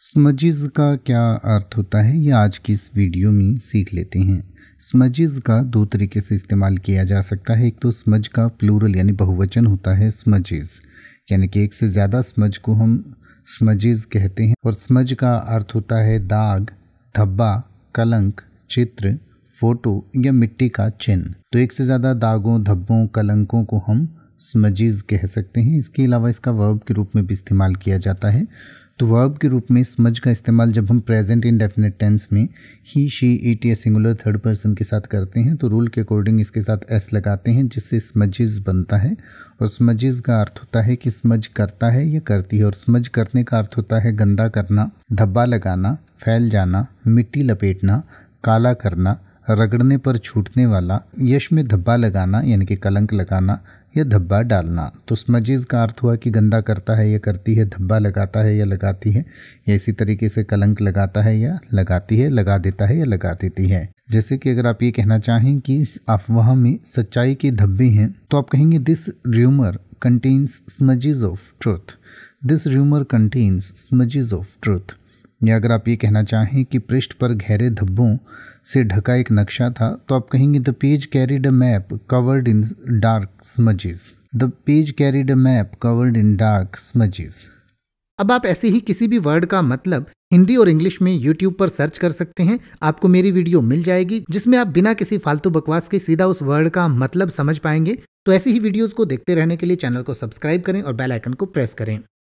स्मजिज का क्या अर्थ होता है ये आज की इस वीडियो में सीख लेते हैं स्मजिज का दो तरीके से इस्तेमाल किया जा सकता है एक तो स्मज का प्लूरल यानी बहुवचन होता है स्मजिज यानी कि एक से ज़्यादा स्मज को हम स्मजिज कहते हैं और स्मज का अर्थ होता है दाग धब्बा कलंक चित्र फोटो या मिट्टी का चिन्ह तो एक से ज़्यादा दागों धब्बों कलंकों को हम स्मजिज कह सकते हैं इसके अलावा इसका वर्ब के रूप में भी इस्तेमाल किया जाता है तो वर्ब के रूप में स्मज का इस्तेमाल जब हम प्रेजेंट डेफिनेट टेंस में ही शी इट या सिंगुलर थर्ड पर्सन के साथ करते हैं तो रूल के अकॉर्डिंग इसके साथ एस लगाते हैं जिससे स्मजिज बनता है और स्मजिज का अर्थ होता है कि स्मज करता है या करती है और स्मज करने का अर्थ होता है गंदा करना धब्बा लगाना फैल जाना मिट्टी लपेटना काला करना रगड़ने पर छूटने वाला यश में धब्बा लगाना यानी कि कलंक लगाना या धब्बा डालना तो स्मजिज का अर्थ हुआ कि गंदा करता है या करती है धब्बा लगाता है या लगाती है या इसी तरीके से कलंक लगाता है या लगाती है लगा देता है या लगा देती है जैसे कि अगर आप ये कहना चाहें कि इस अफवाह में सच्चाई के धब्बे हैं तो आप कहेंगे this rumour contains smudges of truth this rumour contains smudges of truth या अगर आप ये कहना चाहें कि पृष्ठ पर गहरे धब्बों से ढका एक नक्शा था तो आप कहेंगे the page carried a map covered in dark smudges the page carried a map covered in dark smudges अब आप ऐसे ही किसी भी वर्ड का मतलब हिंदी और इंग्लिश में यूट्यूब पर सर्च कर सकते हैं आपको मेरी वीडियो मिल जाएगी जिसमें आप बिना किसी फालतू बकवास के सीधा उस वर्ड का मतलब समझ पाएंगे तो ऐसी ही वीडियोस को देखते रहने के लिए चैनल को सब्सक्राइब करें और बेल आइकन को प्रेस करें